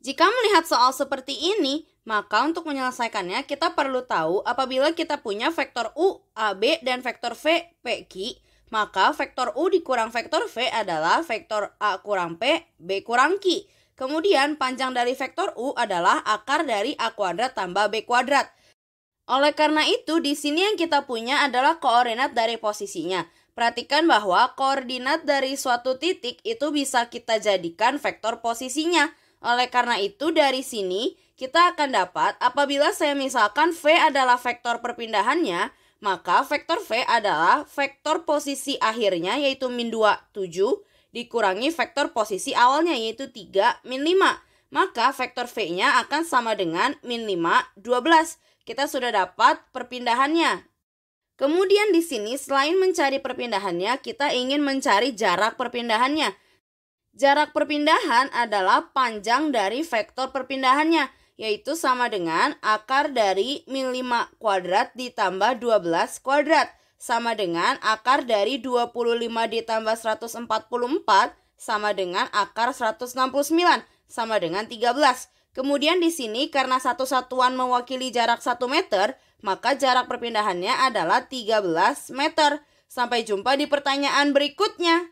Jika melihat soal seperti ini, maka untuk menyelesaikannya kita perlu tahu apabila kita punya vektor U, AB, dan vektor V, PQ, maka vektor U dikurang vektor V adalah vektor A kurang P, B kurang Q. Kemudian panjang dari vektor U adalah akar dari A kuadrat tambah B kuadrat. Oleh karena itu, di sini yang kita punya adalah koordinat dari posisinya. Perhatikan bahwa koordinat dari suatu titik itu bisa kita jadikan vektor posisinya. Oleh karena itu, dari sini kita akan dapat apabila saya misalkan V adalah vektor perpindahannya, maka vektor V adalah vektor posisi akhirnya yaitu min 2, 7 dikurangi vektor posisi awalnya yaitu 3, min 5. Maka vektor V-nya akan sama dengan min 5, 12. Kita sudah dapat perpindahannya. Kemudian di sini selain mencari perpindahannya, kita ingin mencari jarak perpindahannya. Jarak perpindahan adalah panjang dari vektor perpindahannya, yaitu sama dengan akar dari min 5 kuadrat ditambah 12 kuadrat, sama dengan akar dari 25 ditambah 144, sama dengan akar 169, sama dengan 13. Kemudian di sini karena satu satuan mewakili jarak 1 meter, maka jarak perpindahannya adalah 13 meter. Sampai jumpa di pertanyaan berikutnya.